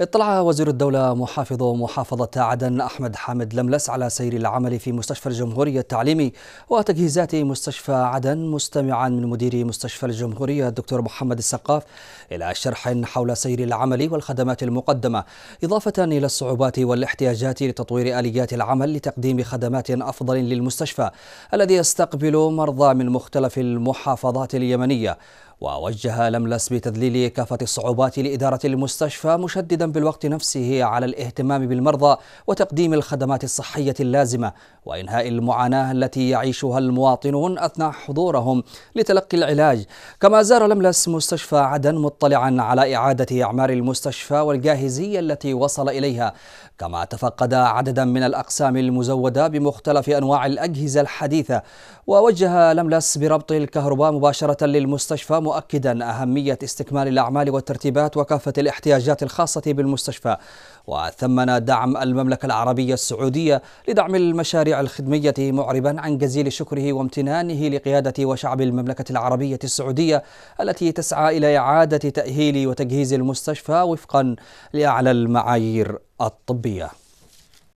اطلع وزير الدولة محافظ محافظة عدن أحمد حامد لملس على سير العمل في مستشفى الجمهورية التعليمي وتجهيزات مستشفى عدن مستمعا من مدير مستشفى الجمهورية الدكتور محمد السقاف إلى شرح حول سير العمل والخدمات المقدمة إضافة إلى الصعوبات والاحتياجات لتطوير آليات العمل لتقديم خدمات أفضل للمستشفى الذي يستقبل مرضى من مختلف المحافظات اليمنية ووجه لملس بتذليل كافة الصعوبات لإدارة المستشفى مشددا بالوقت نفسه على الاهتمام بالمرضى وتقديم الخدمات الصحية اللازمة وإنهاء المعاناة التي يعيشها المواطنون أثناء حضورهم لتلقي العلاج كما زار لملس مستشفى عدن مطلعا على إعادة أعمار المستشفى والجاهزية التي وصل إليها كما تفقد عددا من الأقسام المزودة بمختلف أنواع الأجهزة الحديثة ووجه لملس بربط الكهرباء مباشرة للمستشفى مؤكدا أهمية استكمال الأعمال والترتيبات وكافة الاحتياجات الخاصة بالمستشفى وثمن دعم المملكة العربية السعودية لدعم المشاريع الخدمية معربا عن جزيل شكره وامتنانه لقيادة وشعب المملكة العربية السعودية التي تسعى إلى إعادة تأهيل وتجهيز المستشفى وفقا لأعلى المعايير الطبية